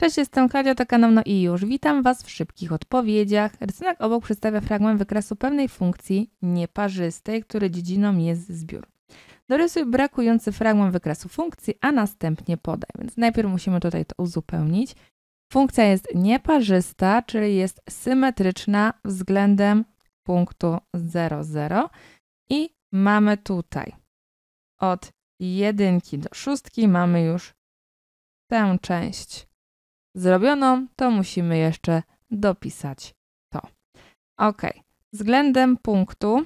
Cześć, jestem Klaudia, to kanał No i już. Witam Was w szybkich odpowiedziach. Rysunek obok przedstawia fragment wykresu pewnej funkcji nieparzystej, której dziedziną jest zbiór. Dorysuj brakujący fragment wykresu funkcji, a następnie podaj. Więc najpierw musimy tutaj to uzupełnić. Funkcja jest nieparzysta, czyli jest symetryczna względem punktu 0,0 i mamy tutaj od jedynki do szóstki mamy już tę część zrobioną, to musimy jeszcze dopisać to. Ok, względem punktu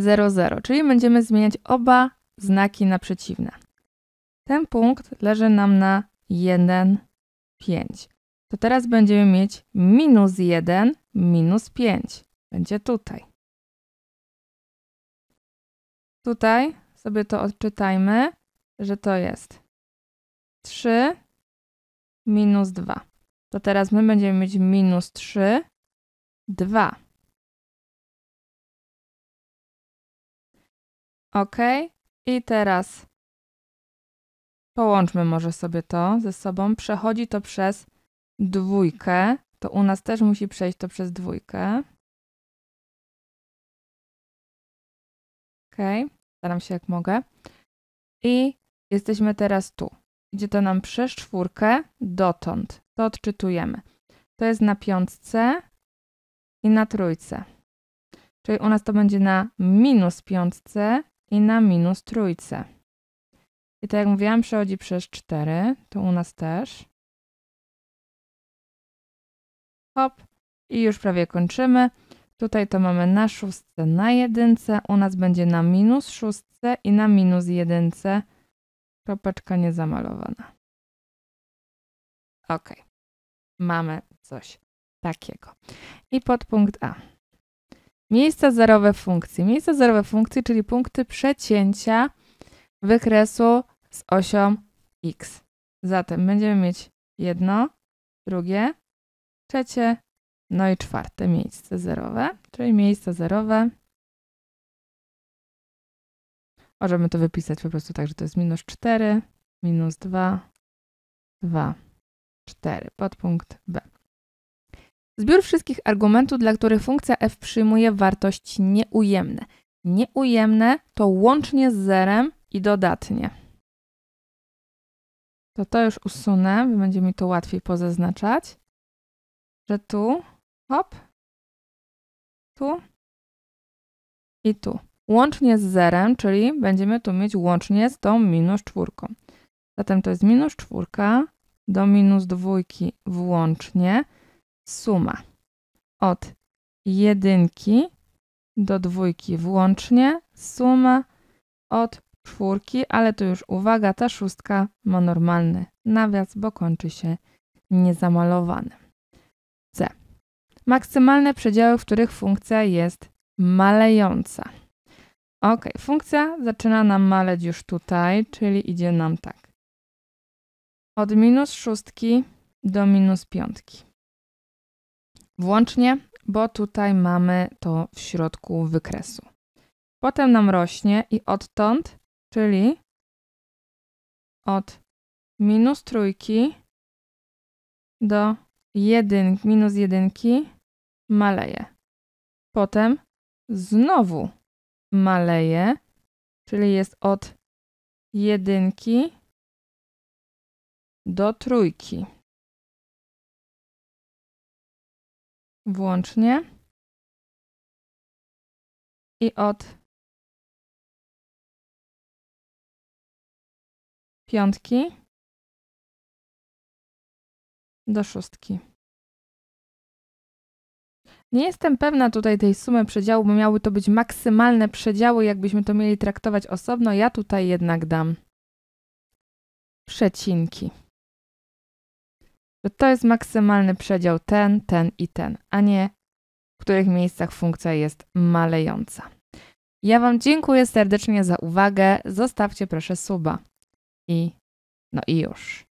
00, czyli będziemy zmieniać oba znaki na przeciwne. Ten punkt leży nam na 1, 5. To teraz będziemy mieć minus 1, minus 5. Będzie tutaj. Tutaj sobie to odczytajmy, że to jest 3 minus 2. To teraz my będziemy mieć minus 3, 2. OK. I teraz połączmy może sobie to ze sobą. Przechodzi to przez dwójkę. To u nas też musi przejść to przez dwójkę. OK. Staram się jak mogę. I jesteśmy teraz tu. Idzie to nam przez czwórkę dotąd. To odczytujemy. To jest na piątce i na trójce. Czyli u nas to będzie na minus piątce i na minus trójce. I tak jak mówiłam, przechodzi przez cztery, to u nas też. Hop. I już prawie kończymy. Tutaj to mamy na szóstce, na jedynce. U nas będzie na minus szóstce i na minus jedynce Kropeczka niezamalowana. Ok. Mamy coś takiego. I podpunkt A. Miejsca zerowe funkcji. Miejsca zerowe funkcji, czyli punkty przecięcia wykresu z osią x. Zatem będziemy mieć jedno, drugie, trzecie, no i czwarte miejsce zerowe, czyli miejsca zerowe Możemy to wypisać po prostu tak, że to jest minus 4, minus 2, 2, 4, podpunkt B. Zbiór wszystkich argumentów, dla których funkcja f przyjmuje wartości nieujemne. Nieujemne to łącznie z zerem i dodatnie. To to już usunę, będzie mi to łatwiej pozaznaczać, że tu, hop, tu i tu łącznie z zerem, czyli będziemy tu mieć łącznie z tą minus czwórką. Zatem to jest minus czwórka do minus dwójki włącznie suma od jedynki do dwójki włącznie suma od czwórki, ale tu już uwaga, ta szóstka ma normalny nawias, bo kończy się niezamalowanym. C. Maksymalne przedziały, w których funkcja jest malejąca. Ok, funkcja zaczyna nam maleć już tutaj, czyli idzie nam tak. Od minus szóstki do minus piątki. Włącznie, bo tutaj mamy to w środku wykresu. Potem nam rośnie i odtąd, czyli od minus trójki do jedynki, minus jedynki maleje. Potem znowu maleje, czyli jest od jedynki do trójki. Włącznie. I od piątki do szóstki. Nie jestem pewna tutaj tej sumy przedziału, bo miały to być maksymalne przedziały, jakbyśmy to mieli traktować osobno. Ja tutaj jednak dam przecinki. Że to jest maksymalny przedział ten, ten i ten, a nie w których miejscach funkcja jest malejąca. Ja Wam dziękuję serdecznie za uwagę. Zostawcie proszę suba. I no i już.